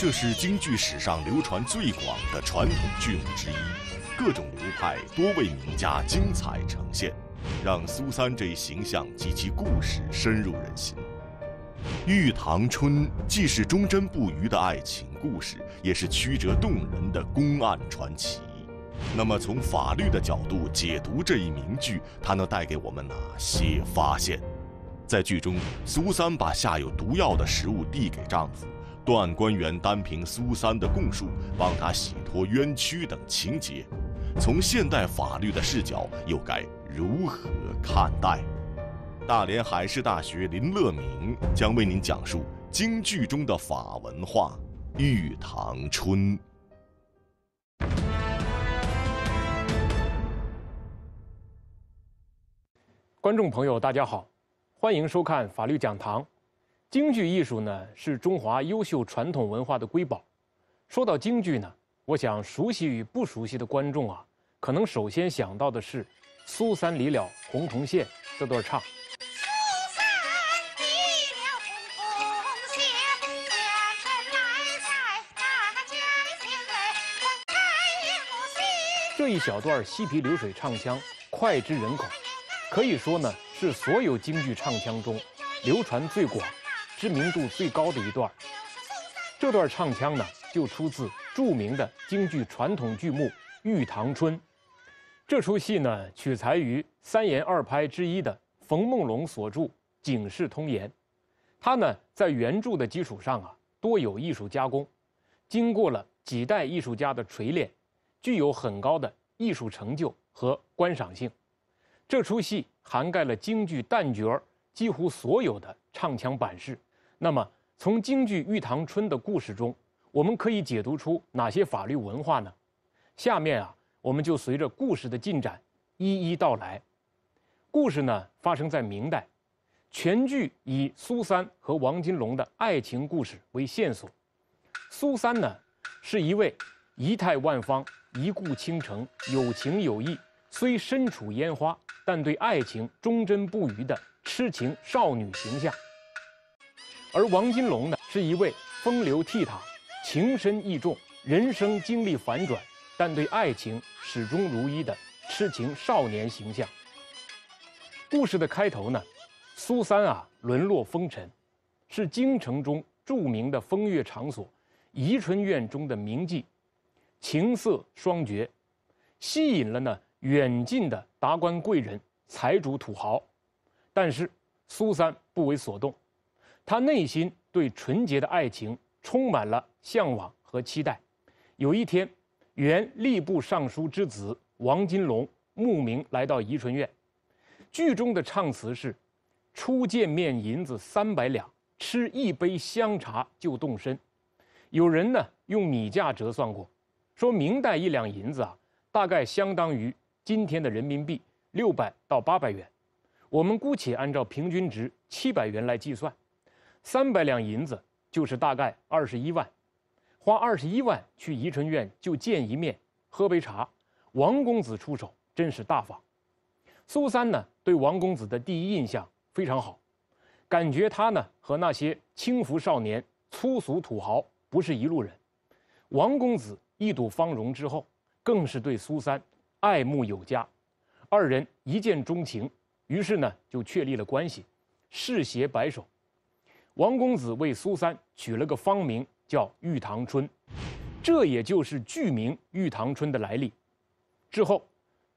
这是京剧史上流传最广的传统剧目之一，各种流派、多位名家精彩呈现，让苏三这一形象及其故事深入人心。《玉堂春》既是忠贞不渝的爱情故事，也是曲折动人的公案传奇。那么，从法律的角度解读这一名句，它能带给我们哪些发现？在剧中，苏三把下有毒药的食物递给丈夫。断案官员单凭苏三的供述帮他洗脱冤屈等情节，从现代法律的视角又该如何看待？大连海事大学林乐明将为您讲述京剧中的法文化《玉堂春》。观众朋友，大家好，欢迎收看法律讲堂。京剧艺术呢，是中华优秀传统文化的瑰宝。说到京剧呢，我想熟悉与不熟悉的观众啊，可能首先想到的是苏三离了红铜线这段唱。苏三离了红铜线，不这一小段西皮流水唱腔，脍炙人口，可以说呢，是所有京剧唱腔中流传最广。知名度最高的一段，这段唱腔呢，就出自著名的京剧传统剧目《玉堂春》。这出戏呢，取材于三言二拍之一的冯梦龙所著《警世通言》，它呢在原著的基础上啊，多有艺术加工，经过了几代艺术家的锤炼，具有很高的艺术成就和观赏性。这出戏涵盖了京剧旦角几乎所有的唱腔版式。那么，从京剧《玉堂春》的故事中，我们可以解读出哪些法律文化呢？下面啊，我们就随着故事的进展一一道来。故事呢，发生在明代，全剧以苏三和王金龙的爱情故事为线索。苏三呢，是一位仪态万方、一顾倾城、有情有义，虽身处烟花，但对爱情忠贞不渝的痴情少女形象。而王金龙呢，是一位风流倜傥、情深意重、人生经历反转，但对爱情始终如一的痴情少年形象。故事的开头呢，苏三啊沦落风尘，是京城中著名的风月场所怡春院中的名妓，情色双绝，吸引了呢远近的达官贵人、财主土豪，但是苏三不为所动。他内心对纯洁的爱情充满了向往和期待。有一天，原吏部尚书之子王金龙慕名来到怡春院。剧中的唱词是：“初见面，银子三百两，吃一杯香茶就动身。”有人呢用米价折算过，说明代一两银子啊，大概相当于今天的人民币六百到八百元。我们姑且按照平均值七百元来计算。三百两银子就是大概二十一万，花二十一万去怡春院就见一面，喝杯茶。王公子出手真是大方。苏三呢对王公子的第一印象非常好，感觉他呢和那些轻浮少年、粗俗土豪不是一路人。王公子一睹芳容之后，更是对苏三爱慕有加，二人一见钟情，于是呢就确立了关系，誓携白首。王公子为苏三取了个芳名叫玉堂春，这也就是剧名《玉堂春》的来历。之后，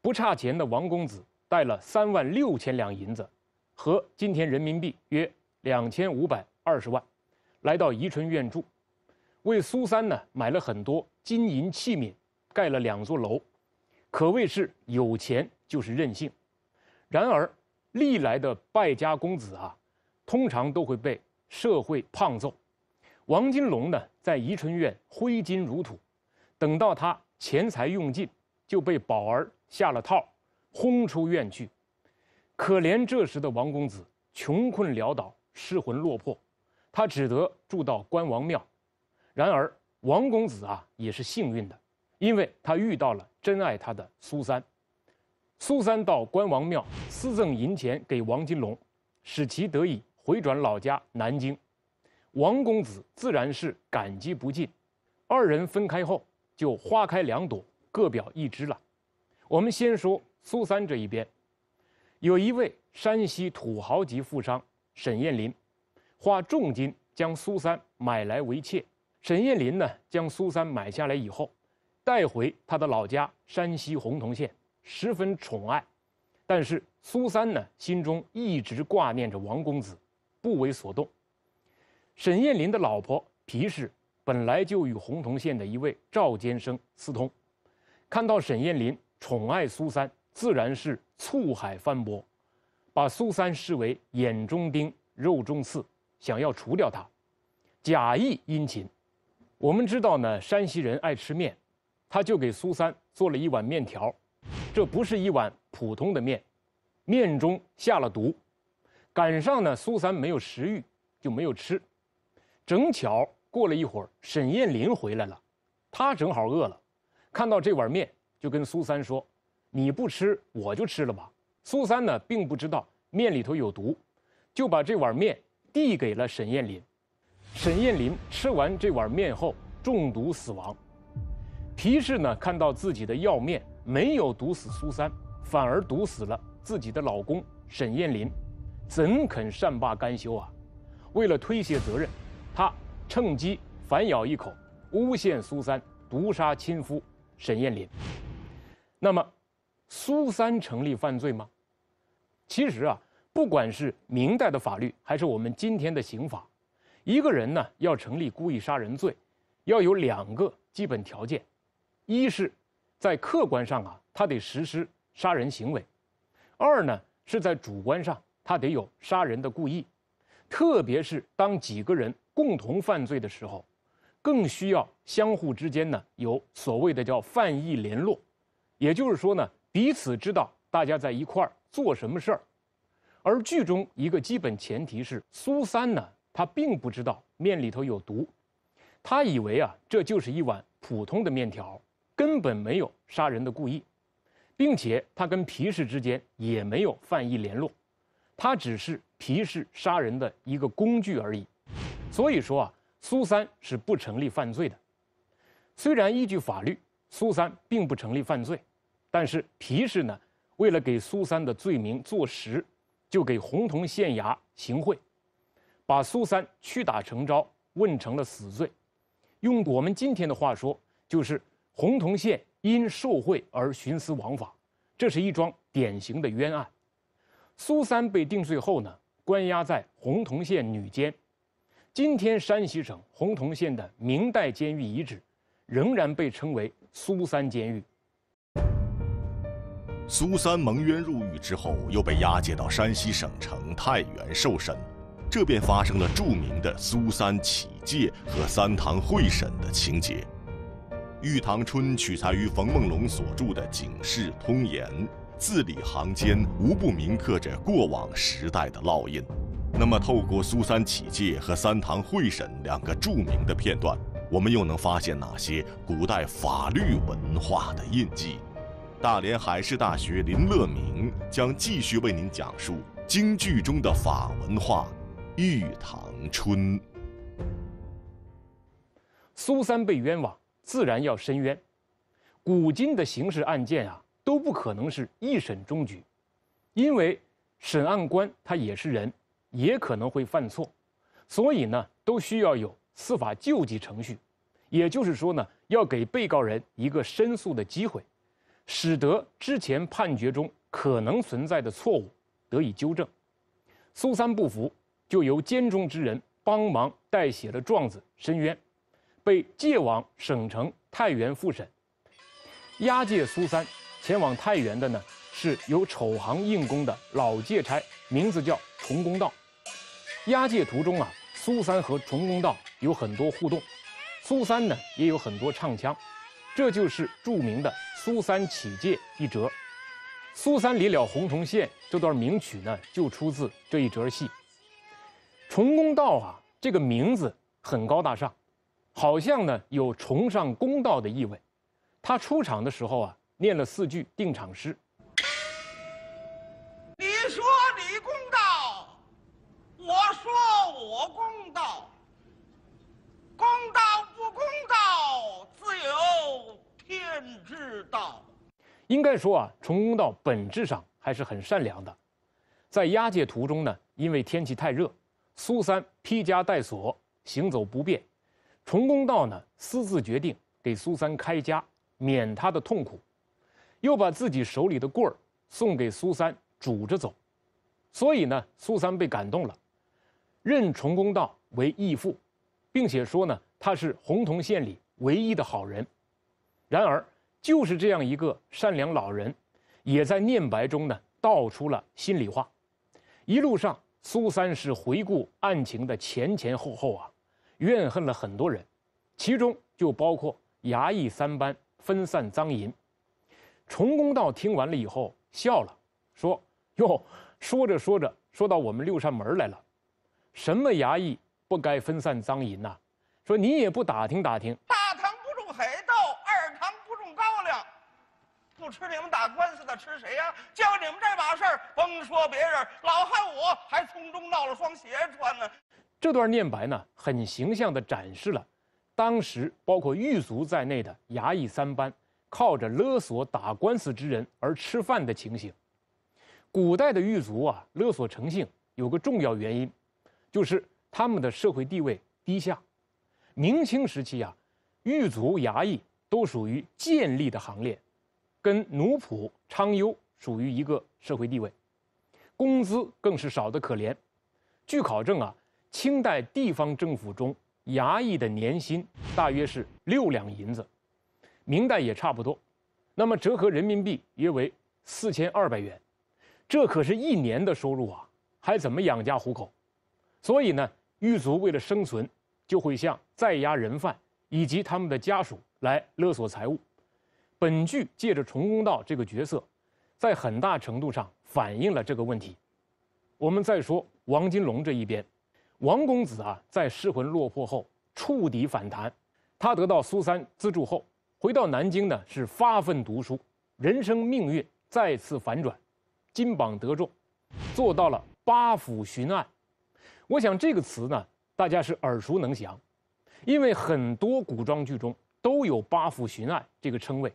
不差钱的王公子带了三万六千两银子，和今天人民币约两千五百二十万，来到怡春院住，为苏三呢买了很多金银器皿，盖了两座楼，可谓是有钱就是任性。然而，历来的败家公子啊，通常都会被。社会胖揍，王金龙呢，在宜春院挥金如土，等到他钱财用尽，就被宝儿下了套，轰出院去。可怜这时的王公子穷困潦倒，失魂落魄，他只得住到关王庙。然而王公子啊，也是幸运的，因为他遇到了真爱他的苏三。苏三到关王庙私赠银钱给王金龙，使其得以。回转老家南京，王公子自然是感激不尽。二人分开后，就花开两朵，各表一枝了。我们先说苏三这一边，有一位山西土豪级富商沈燕林，花重金将苏三买来为妾。沈燕林呢，将苏三买下来以后，带回他的老家山西洪桐县，十分宠爱。但是苏三呢，心中一直挂念着王公子。不为所动。沈艳林的老婆皮氏本来就与洪洞县的一位赵监生私通，看到沈艳林宠爱苏三，自然是醋海翻波，把苏三视为眼中钉、肉中刺，想要除掉他，假意殷勤。我们知道呢，山西人爱吃面，他就给苏三做了一碗面条，这不是一碗普通的面，面中下了毒。赶上呢，苏三没有食欲，就没有吃。正巧过了一会儿，沈燕林回来了，她正好饿了，看到这碗面，就跟苏三说：“你不吃，我就吃了吧。”苏三呢，并不知道面里头有毒，就把这碗面递给了沈燕林。沈燕林吃完这碗面后中毒死亡。皮氏呢，看到自己的药面没有毒死苏三，反而毒死了自己的老公沈燕林。怎肯善罢甘休啊？为了推卸责任，他趁机反咬一口，诬陷苏三毒杀亲夫沈燕林。那么，苏三成立犯罪吗？其实啊，不管是明代的法律，还是我们今天的刑法，一个人呢要成立故意杀人罪，要有两个基本条件：一是，在客观上啊，他得实施杀人行为；二呢是在主观上。他得有杀人的故意，特别是当几个人共同犯罪的时候，更需要相互之间呢有所谓的叫犯意联络，也就是说呢彼此知道大家在一块儿做什么事儿。而剧中一个基本前提是苏三呢，他并不知道面里头有毒，他以为啊这就是一碗普通的面条，根本没有杀人的故意，并且他跟皮氏之间也没有犯意联络。他只是皮氏杀人的一个工具而已，所以说啊，苏三是不成立犯罪的。虽然依据法律，苏三并不成立犯罪，但是皮氏呢，为了给苏三的罪名坐实，就给洪洞县衙行贿，把苏三屈打成招，问成了死罪。用我们今天的话说，就是洪洞县因受贿而徇私枉法，这是一桩典型的冤案。苏三被定罪后呢，关押在洪洞县女监。今天山西省洪洞县的明代监狱遗址，仍然被称为苏三监狱。苏三蒙冤入狱之后，又被押解到山西省城太原受审，这便发生了著名的苏三起戒和三堂会审的情节。《玉堂春》取材于冯梦龙所著的《警世通言》。字里行间无不铭刻着过往时代的烙印。那么，透过苏三起解和三堂会审两个著名的片段，我们又能发现哪些古代法律文化的印记？大连海事大学林乐明将继续为您讲述京剧中的法文化，《玉堂春》。苏三被冤枉，自然要申冤。古今的刑事案件啊。都不可能是一审终局，因为审案官他也是人，也可能会犯错，所以呢，都需要有司法救济程序，也就是说呢，要给被告人一个申诉的机会，使得之前判决中可能存在的错误得以纠正。苏三不服，就由监中之人帮忙代写了状子申冤，被借往省城太原复审，押解苏三。前往太原的呢，是由丑行硬工的老介差，名字叫崇公道。押解途中啊，苏三和崇公道有很多互动，苏三呢也有很多唱腔，这就是著名的苏三起解一折。苏三离了洪洞县这段名曲呢，就出自这一折戏。崇公道啊，这个名字很高大上，好像呢有崇尚公道的意味。他出场的时候啊。念了四句定场诗：“你说你公道，我说我公道。公道不公道，自有天知道。”应该说啊，崇公道本质上还是很善良的。在押解途中呢，因为天气太热，苏三披枷带锁行走不便，崇公道呢私自决定给苏三开枷，免他的痛苦。又把自己手里的棍儿送给苏三拄着走，所以呢，苏三被感动了，认崇公道为义父，并且说呢他是洪洞县里唯一的好人。然而，就是这样一个善良老人，也在念白中呢道出了心里话。一路上，苏三是回顾案情的前前后后啊，怨恨了很多人，其中就包括衙役三班分散赃银。崇公道听完了以后笑了，说：“哟，说着说着说到我们六扇门来了，什么衙役不该分散赃银呐？说你也不打听打听，大堂不种海稻，二堂不种高粱，不吃你们打官司的，吃谁呀？叫你们这把事儿，甭说别人，老汉我还从中闹了双鞋穿呢。”这段念白呢，很形象地展示了当时包括狱卒在内的衙役三班。靠着勒索打官司之人而吃饭的情形，古代的狱卒啊，勒索成性，有个重要原因，就是他们的社会地位低下。明清时期啊，狱卒、衙役都属于贱立的行列，跟奴仆、娼优属于一个社会地位，工资更是少得可怜。据考证啊，清代地方政府中衙役的年薪大约是六两银子。明代也差不多，那么折合人民币约为四千二百元，这可是一年的收入啊，还怎么养家糊口？所以呢，狱卒为了生存，就会向在押人犯以及他们的家属来勒索财物。本剧借着重公道这个角色，在很大程度上反映了这个问题。我们再说王金龙这一边，王公子啊，在失魂落魄后触底反弹，他得到苏三资助后。回到南京呢，是发奋读书，人生命运再次反转，金榜得中，做到了八府巡案。我想这个词呢，大家是耳熟能详，因为很多古装剧中都有“八府巡案”这个称谓。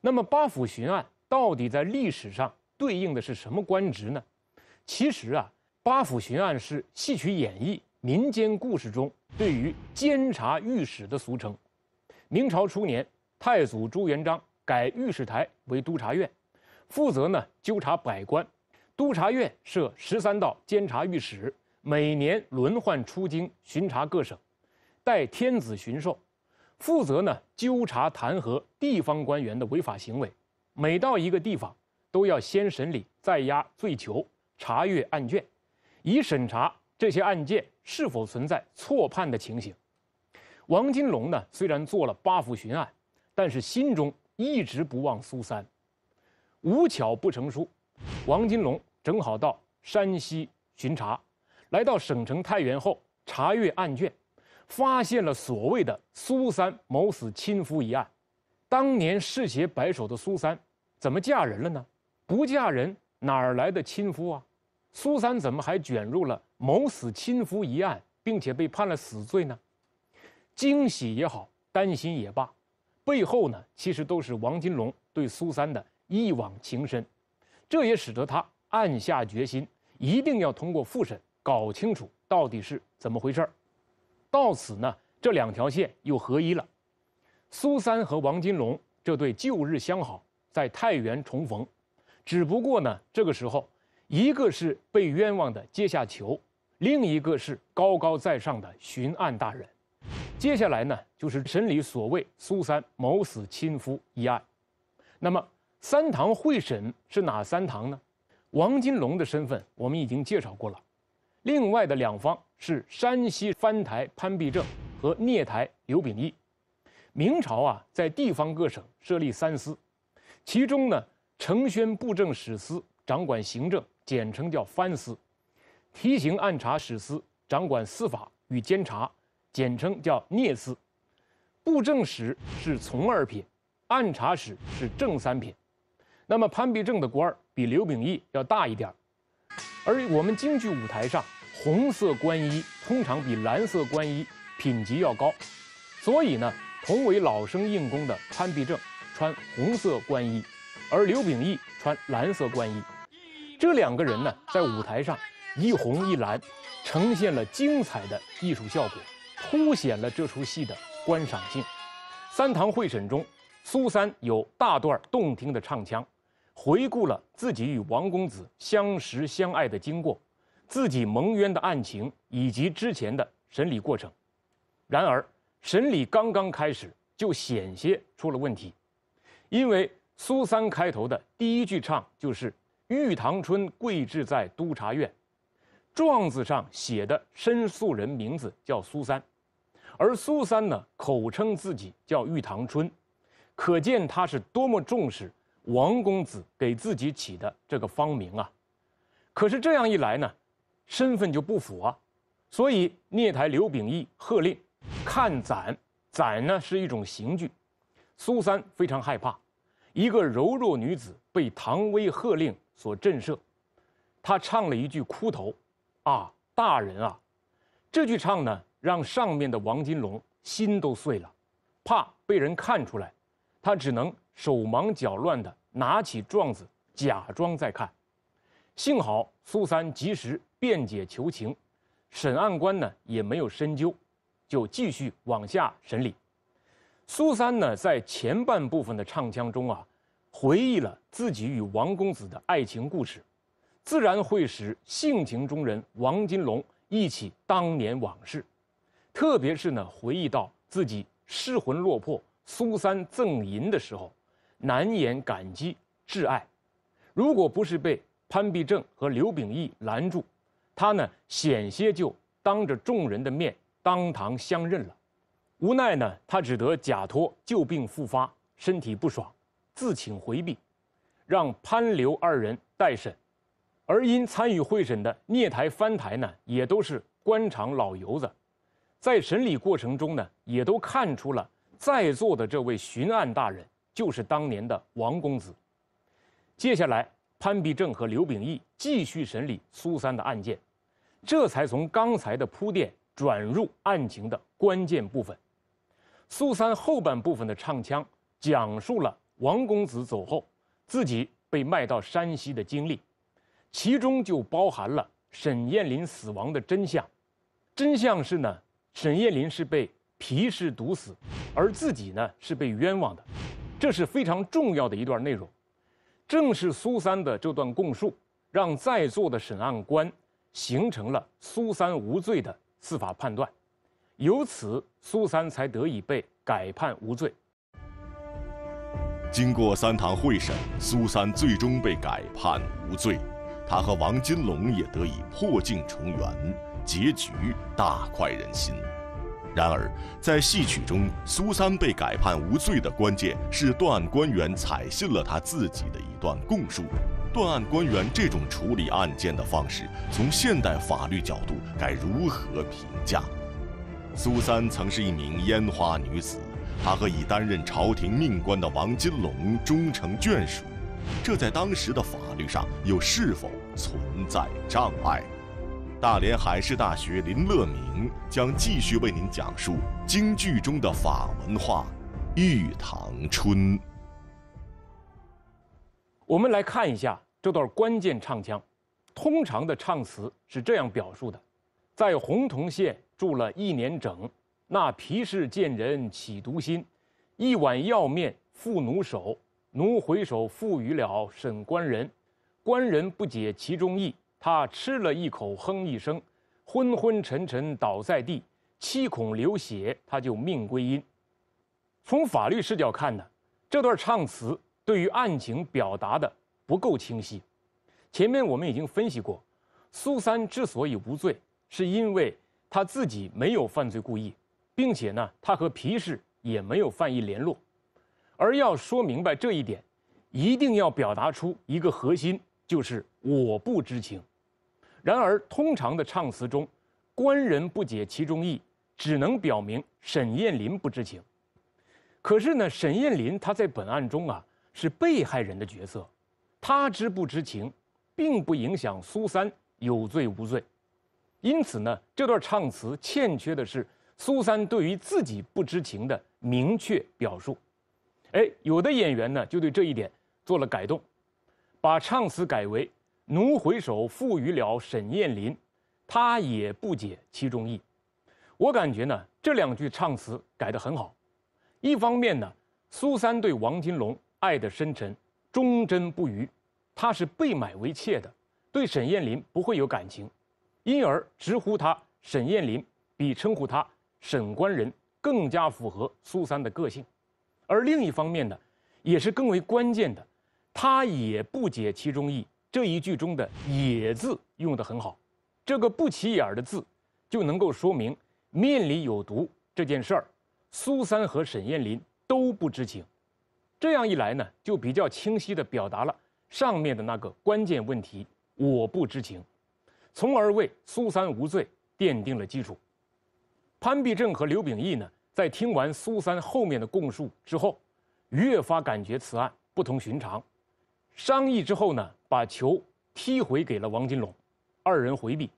那么，“八府巡案”到底在历史上对应的是什么官职呢？其实啊，“八府巡案”是戏曲演绎、民间故事中对于监察御史的俗称。明朝初年。太祖朱元璋改御史台为督察院，负责呢纠察百官。督察院设十三道监察御史，每年轮换出京巡查各省，代天子巡狩，负责呢纠察弹劾地方官员的违法行为。每到一个地方，都要先审理再押罪囚，查阅案卷，以审查这些案件是否存在错判的情形。王金龙呢，虽然做了八府巡案。但是心中一直不忘苏三，无巧不成书，王金龙正好到山西巡查，来到省城太原后，查阅案卷，发现了所谓的苏三谋死亲夫一案。当年嗜血白首的苏三，怎么嫁人了呢？不嫁人哪来的亲夫啊？苏三怎么还卷入了谋死亲夫一案，并且被判了死罪呢？惊喜也好，担心也罢。背后呢，其实都是王金龙对苏三的一往情深，这也使得他暗下决心，一定要通过复审搞清楚到底是怎么回事到此呢，这两条线又合一了。苏三和王金龙这对旧日相好在太原重逢，只不过呢，这个时候一个是被冤枉的阶下囚，另一个是高高在上的巡案大人。接下来呢，就是审理所谓“苏三谋死亲夫”一案。那么，三堂会审是哪三堂呢？王金龙的身份我们已经介绍过了，另外的两方是山西藩台潘必正和聂台刘秉义。明朝啊，在地方各省设立三司，其中呢，承宣布政使司掌管行政，简称叫藩司；提刑按察使司掌管司法与监察。简称叫聂司。布政使是从二品，按察使是正三品。那么潘必正的官儿比刘秉义要大一点儿。而我们京剧舞台上，红色官衣通常比蓝色官衣品级要高，所以呢，同为老生硬功的潘必正穿红色官衣，而刘秉义穿蓝色官衣。这两个人呢，在舞台上一红一蓝，呈现了精彩的艺术效果。凸显了这出戏的观赏性。三堂会审中，苏三有大段动听的唱腔，回顾了自己与王公子相识相爱的经过，自己蒙冤的案情以及之前的审理过程。然而，审理刚刚开始就险些出了问题，因为苏三开头的第一句唱就是“玉堂春跪志在督察院”，状子上写的申诉人名字叫苏三。而苏三呢，口称自己叫玉堂春，可见他是多么重视王公子给自己起的这个芳名啊！可是这样一来呢，身份就不符啊，所以聂台刘秉义喝令看斩，斩呢是一种刑具，苏三非常害怕，一个柔弱女子被唐威喝令所震慑，他唱了一句哭头，啊，大人啊，这句唱呢。让上面的王金龙心都碎了，怕被人看出来，他只能手忙脚乱地拿起状子，假装在看。幸好苏三及时辩解求情，审案官呢也没有深究，就继续往下审理。苏三呢在前半部分的唱腔中啊，回忆了自己与王公子的爱情故事，自然会使性情中人王金龙忆起当年往事。特别是呢，回忆到自己失魂落魄、苏三赠银的时候，难掩感激挚爱。如果不是被潘必正和刘秉义拦住，他呢，险些就当着众人的面当堂相认了。无奈呢，他只得假托旧病复发，身体不爽，自请回避，让潘刘二人代审。而因参与会审的聂台、范台呢，也都是官场老油子。在审理过程中呢，也都看出了在座的这位巡案大人就是当年的王公子。接下来，潘必正和刘秉义继续审理苏三的案件，这才从刚才的铺垫转入案情的关键部分。苏三后半部分的唱腔讲述了王公子走后自己被卖到山西的经历，其中就包含了沈燕林死亡的真相。真相是呢。沈艳林是被皮实毒死，而自己呢是被冤枉的，这是非常重要的一段内容。正是苏三的这段供述，让在座的审案官形成了苏三无罪的司法判断，由此苏三才得以被改判无罪。经过三堂会审，苏三最终被改判无罪，他和王金龙也得以破镜重圆。结局大快人心。然而，在戏曲中，苏三被改判无罪的关键是断案官员采信了他自己的一段供述。断案官员这种处理案件的方式，从现代法律角度该如何评价？苏三曾是一名烟花女子，她和已担任朝廷命官的王金龙终成眷属，这在当时的法律上又是否存在障碍？大连海事大学林乐明将继续为您讲述京剧中的法文化《玉堂春》。我们来看一下这段关键唱腔，通常的唱词是这样表述的：在洪洞县住了一年整，那皮氏见人起毒心，一碗药面付奴手，奴回首付与了审官人，官人不解其中意。他吃了一口，哼一声，昏昏沉沉倒在地，七孔流血，他就命归阴。从法律视角看呢，这段唱词对于案情表达的不够清晰。前面我们已经分析过，苏三之所以无罪，是因为他自己没有犯罪故意，并且呢，他和皮氏也没有犯意联络。而要说明白这一点，一定要表达出一个核心，就是我不知情。然而，通常的唱词中，官人不解其中意，只能表明沈艳林不知情。可是呢，沈艳林他在本案中啊是被害人的角色，他知不知情，并不影响苏三有罪无罪。因此呢，这段唱词欠缺的是苏三对于自己不知情的明确表述。哎，有的演员呢就对这一点做了改动，把唱词改为。奴回首赋予了沈雁林，他也不解其中意。我感觉呢，这两句唱词改得很好。一方面呢，苏三对王金龙爱得深沉，忠贞不渝，他是被买为妾的，对沈雁林不会有感情，因而直呼他沈雁林，比称呼他沈官人更加符合苏三的个性。而另一方面呢，也是更为关键的，他也不解其中意。这一句中的“也”字用得很好，这个不起眼的字就能够说明面里有毒这件事儿，苏三和沈燕林都不知情。这样一来呢，就比较清晰地表达了上面的那个关键问题：我不知情，从而为苏三无罪奠定了基础。潘必正和刘秉义呢，在听完苏三后面的供述之后，越发感觉此案不同寻常。商议之后呢，把球踢回给了王金龙，二人回避。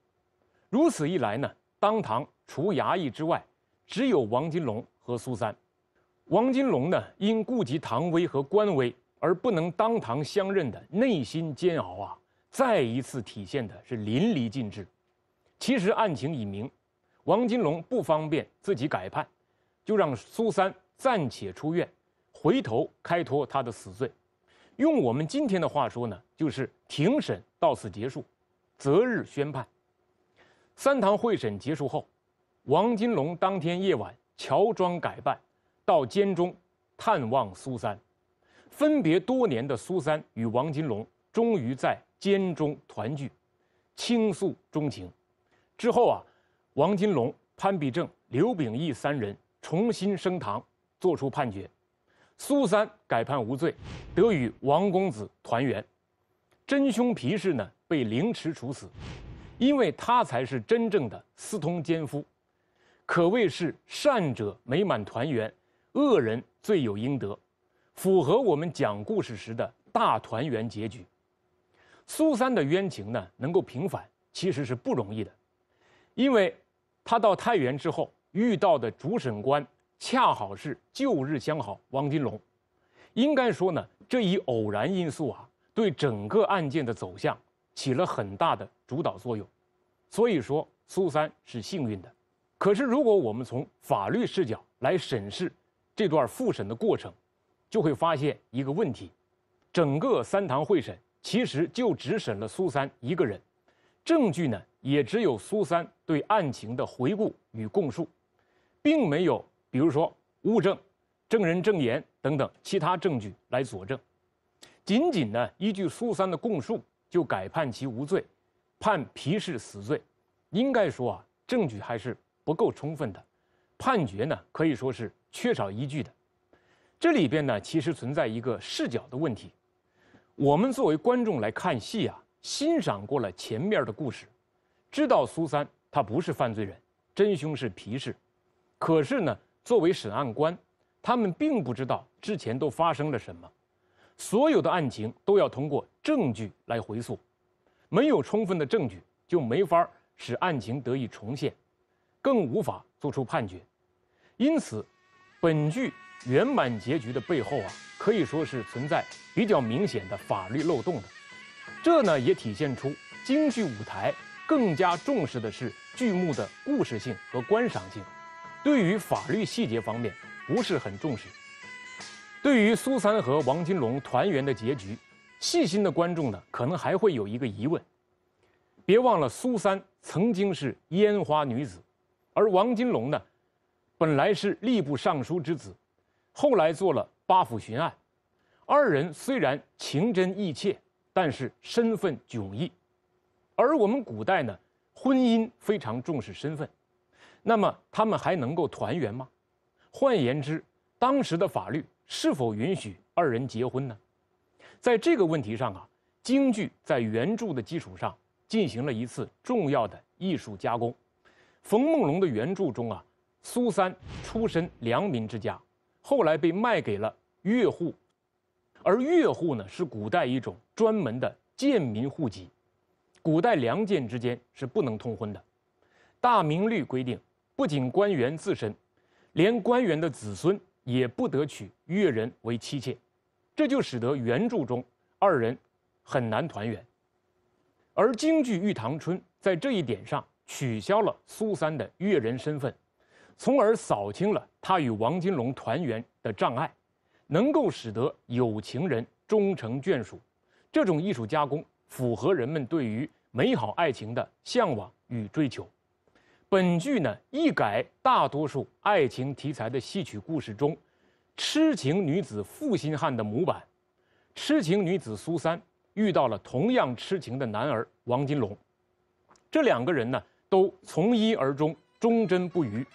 如此一来呢，当堂除衙役之外，只有王金龙和苏三。王金龙呢，因顾及唐威和官威而不能当堂相认的内心煎熬啊，再一次体现的是淋漓尽致。其实案情已明，王金龙不方便自己改判，就让苏三暂且出院，回头开脱他的死罪。用我们今天的话说呢，就是庭审到此结束，择日宣判。三堂会审结束后，王金龙当天夜晚乔装改扮，到监中探望苏三。分别多年的苏三与王金龙终于在监中团聚，倾诉衷情。之后啊，王金龙、潘必正、刘秉义三人重新升堂，作出判决。苏三改判无罪，得与王公子团圆。真凶皮氏呢，被凌迟处死，因为他才是真正的私通奸夫，可谓是善者美满团圆，恶人罪有应得，符合我们讲故事时的大团圆结局。苏三的冤情呢，能够平反，其实是不容易的，因为，他到太原之后遇到的主审官。恰好是旧日相好汪金龙，应该说呢，这一偶然因素啊，对整个案件的走向起了很大的主导作用。所以说苏三是幸运的，可是如果我们从法律视角来审视这段复审的过程，就会发现一个问题：整个三堂会审其实就只审了苏三一个人，证据呢也只有苏三对案情的回顾与供述，并没有。比如说物证、证人证言等等其他证据来佐证，仅仅呢依据苏三的供述就改判其无罪，判皮氏死罪，应该说啊证据还是不够充分的，判决呢可以说是缺少依据的。这里边呢其实存在一个视角的问题，我们作为观众来看戏啊，欣赏过了前面的故事，知道苏三他不是犯罪人，真凶是皮氏，可是呢。作为审案官，他们并不知道之前都发生了什么，所有的案情都要通过证据来回溯，没有充分的证据就没法使案情得以重现，更无法做出判决。因此，本剧圆满结局的背后啊，可以说是存在比较明显的法律漏洞的。这呢，也体现出京剧舞台更加重视的是剧目的故事性和观赏性。对于法律细节方面不是很重视。对于苏三和王金龙团圆的结局，细心的观众呢，可能还会有一个疑问：别忘了苏三曾经是烟花女子，而王金龙呢，本来是吏部尚书之子，后来做了八府巡案。二人虽然情真意切，但是身份迥异。而我们古代呢，婚姻非常重视身份。那么他们还能够团圆吗？换言之，当时的法律是否允许二人结婚呢？在这个问题上啊，京剧在原著的基础上进行了一次重要的艺术加工。冯梦龙的原著中啊，苏三出身良民之家，后来被卖给了越户，而越户呢是古代一种专门的贱民户籍，古代良贱之间是不能通婚的。大明律规定。不仅官员自身，连官员的子孙也不得娶越人为妻妾，这就使得原著中二人很难团圆。而京剧《玉堂春》在这一点上取消了苏三的越人身份，从而扫清了他与王金龙团圆的障碍，能够使得有情人终成眷属。这种艺术加工符合人们对于美好爱情的向往与追求。本剧呢，一改大多数爱情题材的戏曲故事中，痴情女子负心汉的模板，痴情女子苏三遇到了同样痴情的男儿王金龙，这两个人呢，都从一而终，忠贞不渝，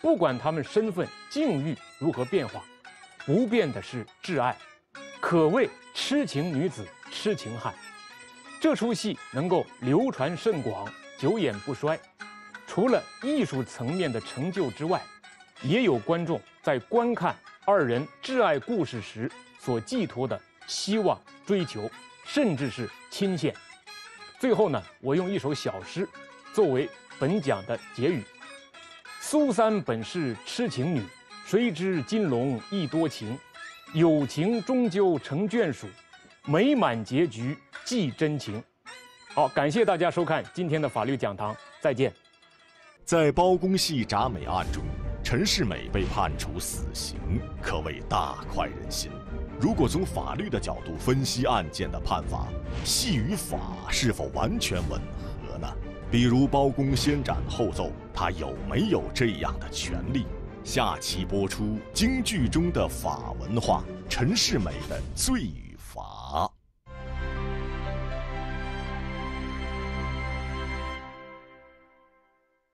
不管他们身份境遇如何变化，不变的是挚爱，可谓痴情女子痴情汉，这出戏能够流传甚广，久演不衰。除了艺术层面的成就之外，也有观众在观看二人挚爱故事时所寄托的希望、追求，甚至是亲切。最后呢，我用一首小诗作为本讲的结语：苏三本是痴情女，谁知金龙亦多情，有情终究成眷属，美满结局寄真情。好，感谢大家收看今天的法律讲堂，再见。在包公戏铡美案中，陈世美被判处死刑，可谓大快人心。如果从法律的角度分析案件的判罚，戏与法是否完全吻合呢？比如包公先斩后奏，他有没有这样的权利？下期播出京剧中的法文化，陈世美的罪。